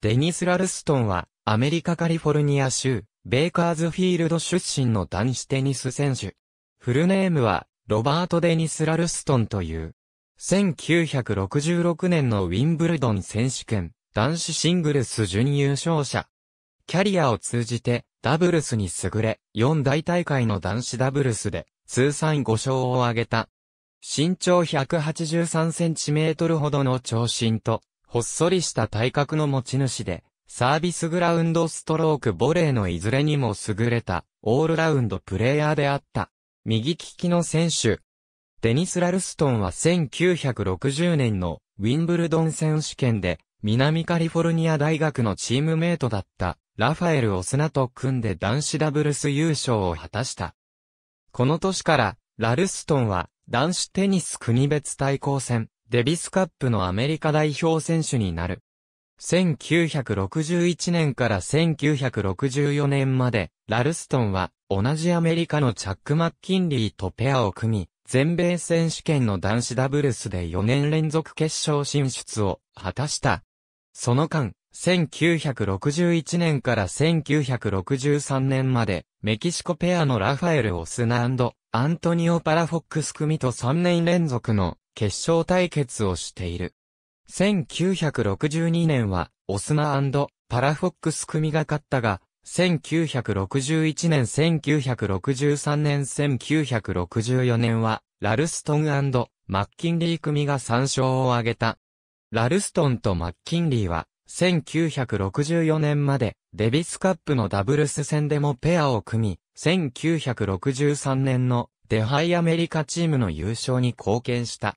デニス・ラルストンは、アメリカカリフォルニア州、ベイカーズフィールド出身の男子テニス選手。フルネームは、ロバート・デニス・ラルストンという。1966年のウィンブルドン選手権、男子シングルス準優勝者。キャリアを通じて、ダブルスに優れ、4大大会の男子ダブルスで、通算5勝を挙げた。身長183センチメートルほどの長身と、ほっそりした体格の持ち主で、サービスグラウンドストロークボレーのいずれにも優れた、オールラウンドプレイヤーであった。右利きの選手。デニス・ラルストンは1960年のウィンブルドン選手権で、南カリフォルニア大学のチームメイトだった、ラファエル・オスナと組んで男子ダブルス優勝を果たした。この年から、ラルストンは、男子テニス国別対抗戦、デビスカップのアメリカ代表選手になる。1961年から1964年まで、ラルストンは同じアメリカのチャック・マッキンリーとペアを組み、全米選手権の男子ダブルスで4年連続決勝進出を果たした。その間、1961年から1963年まで、メキシコペアのラファエル・オスナアントニオ・パラフォックス組と3年連続の決勝対決をしている。1962年は、オスナパラフォックス組が勝ったが、1961年、1963年、1964年は、ラルストンマッキンリー組が3勝を挙げた。ラルストンとマッキンリーは、1964年まで、デビスカップのダブルス戦でもペアを組み、1963年のデハイアメリカチームの優勝に貢献した。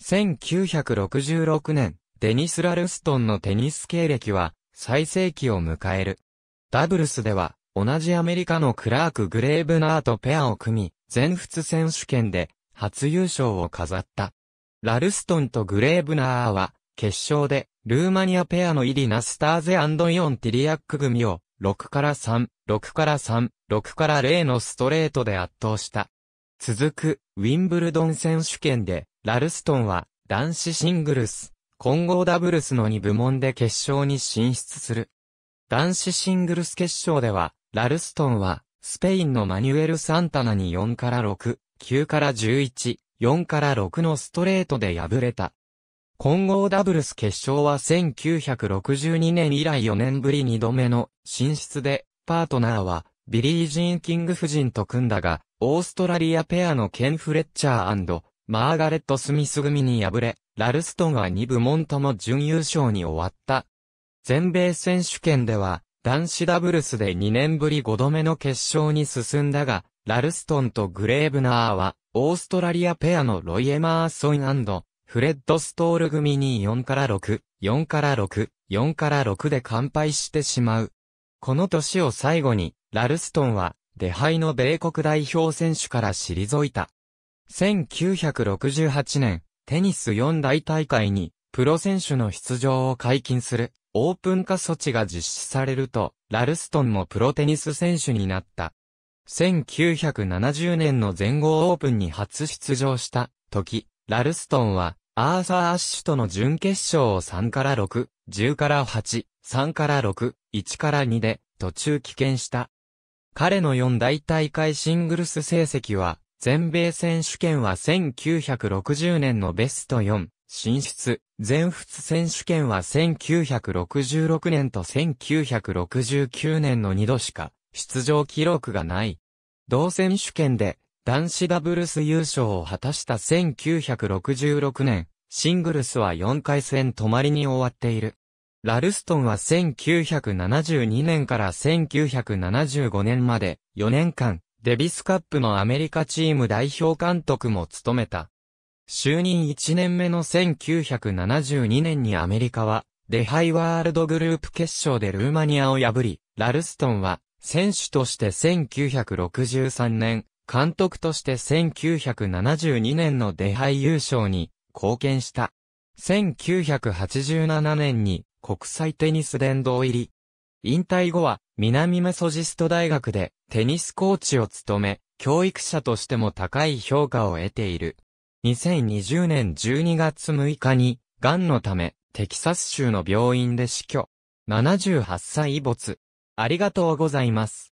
1966年、デニス・ラルストンのテニス経歴は最盛期を迎える。ダブルスでは、同じアメリカのクラーク・グレーブナーとペアを組み、全仏選手権で初優勝を飾った。ラルストンとグレーブナーは、決勝で、ルーマニアペアのイリナ・スターゼイオン・ティリアック組を、6から3、6から3、6から0のストレートで圧倒した。続く、ウィンブルドン選手権で、ラルストンは男子シングルス、混合ダブルスの2部門で決勝に進出する。男子シングルス決勝では、ラルストンは、スペインのマニュエル・サンタナに4から6、9から11、4から6のストレートで敗れた。混合ダブルス決勝は1962年以来4年ぶり2度目の進出で、パートナーは、ビリー・ジーン・キング夫人と組んだが、オーストラリアペアのケン・フレッチャーマーガレット・スミス組に敗れ、ラルストンは2部門とも準優勝に終わった。全米選手権では、男子ダブルスで2年ぶり5度目の決勝に進んだが、ラルストンとグレーブナーは、オーストラリアペアのロイ・エマーソンフレッド・ストール組に4から6、4から6、4から6で完敗してしまう。この年を最後に、ラルストンは、出敗の米国代表選手から退いた。1968年、テニス四大大会に、プロ選手の出場を解禁する、オープン化措置が実施されると、ラルストンもプロテニス選手になった。1970年の全豪オープンに初出場した時、ラルストンは、アーサー・アッシュとの準決勝を3から6、10から8、3から6、1から2で途中棄権した。彼の四大大会シングルス成績は全米選手権は1960年のベスト4、進出。全仏選手権は1966年と1969年の2度しか出場記録がない。同選手権で男子ダブルス優勝を果たした1966年、シングルスは4回戦止まりに終わっている。ラルストンは1972年から1975年まで4年間デビスカップのアメリカチーム代表監督も務めた。就任1年目の1972年にアメリカは、デハイワールドグループ決勝でルーマニアを破り、ラルストンは、選手として1963年、監督として1972年のデハイ優勝に貢献した。1987年に国際テニス殿堂入り。引退後は、南メソジスト大学でテニスコーチを務め、教育者としても高い評価を得ている。2020年12月6日に、癌のため、テキサス州の病院で死去。78歳没。ありがとうございます。